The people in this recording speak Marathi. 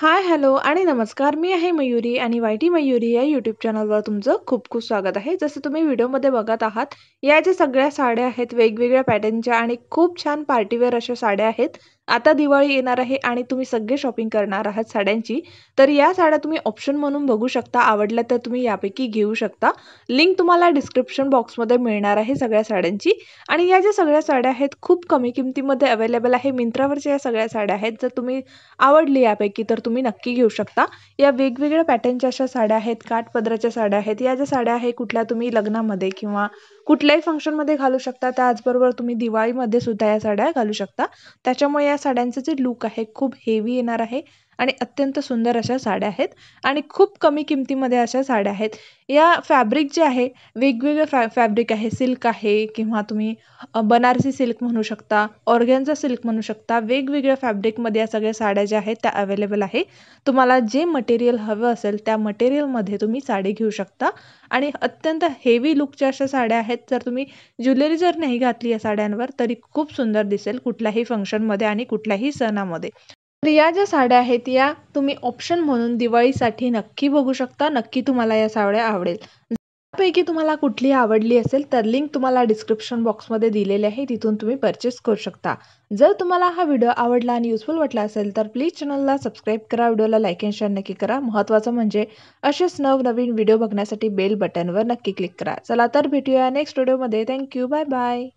हाय हॅलो आणि नमस्कार मी आहे मयुरी आणि टी मयुरी या यूट्यूब चॅनलवर तुमचं खूप खूप स्वागत आहे जसं तुम्ही व्हिडिओमध्ये बघत आहात या ज्या सगळ्या साड्या आहेत वेगवेगळ्या पॅटर्नच्या आणि खूप छान पार्टीवेअर अशा साड्या आहेत आता दिवाळी येणार आहे आणि तुम्ही सगळे शॉपिंग करणार आहात साड्यांची तर या साड्या तुम्ही ऑप्शन म्हणून बघू शकता आवडल्या तर तुम्ही यापैकी घेऊ शकता लिंक तुम्हाला डिस्क्रिप्शन बॉक्समध्ये मिळणार आहे सगळ्या साड्यांची आणि या ज्या सगळ्या साड्या आहेत खूप कमी किमतीमध्ये अवेलेबल आहे मिंत्रावरच्या या सगळ्या साड्या आहेत जर तुम्ही आवडली यापैकी तर तुम्ही नक्की घेऊ शकता या वेगवेगळ्या पॅटर्नच्या अशा साड्या आहेत काठपदराच्या साड्या आहेत या ज्या साड्या आहेत कुठल्या तुम्ही लग्नामध्ये किंवा कुठल्याही फंक्शनमध्ये घालू शकता त्याचबरोबर तुम्ही दिवाळीमध्ये सुद्धा या साड्या घालू शकता त्याच्यामुळे या साड्यांचं जे लुक आहे खूप हेवी येणार आहे आणि अत्यंत सुंदर अशा साड्या आहेत आणि खूप कमी किमतीमध्ये अशा साड्या आहेत या फॅब्रिक जे आहे वेगवेगळे फॅ फॅब्रिक आहे सिल्क आहे किंवा तुम्ही बनारसी सिल्क म्हणू शकता ऑर्गॅनचा सिल्क म्हणू शकता वेगवेगळ्या फॅब्रिकमध्ये या सगळ्या साड्या ज्या आहेत त्या अवेलेबल आहे तुम्हाला जे मटेरियल हवं असेल त्या मटेरियलमध्ये तुम्ही साडी घेऊ शकता आणि अत्यंत हेवी लुकच्या अशा साड्या आहेत जर तुम्ही ज्वेलरी जर नाही घातली या साड्यांवर तरी खूप सुंदर दिसेल कुठल्याही फंक्शनमध्ये आणि कुठल्याही सणामध्ये स्त्रिया ज्या साड्या आहेत या तुम्ही ऑप्शन म्हणून दिवाळीसाठी नक्की बघू शकता नक्की तुम्हाला या साड्या आवडेल त्यापैकी तुम्हाला कुठली आवडली असेल तर लिंक तुम्हाला डिस्क्रिप्शन बॉक्समध्ये दिलेली आहे तिथून तुम्ही परचेस करू शकता जर तुम्हाला हा व्हिडिओ आवडला आणि युजफुल वाटला असेल तर प्लीज चॅनलला सबस्क्राईब करा व्हिडिओला लाईक अँड शेअर नक्की करा महत्त्वाचं म्हणजे असेच नवनवीन व्हिडिओ बघण्यासाठी बेल बटनवर नक्की क्लिक करा चला तर भेटूया नेक्स्ट व्हिडिओमध्ये थँक्यू बाय बाय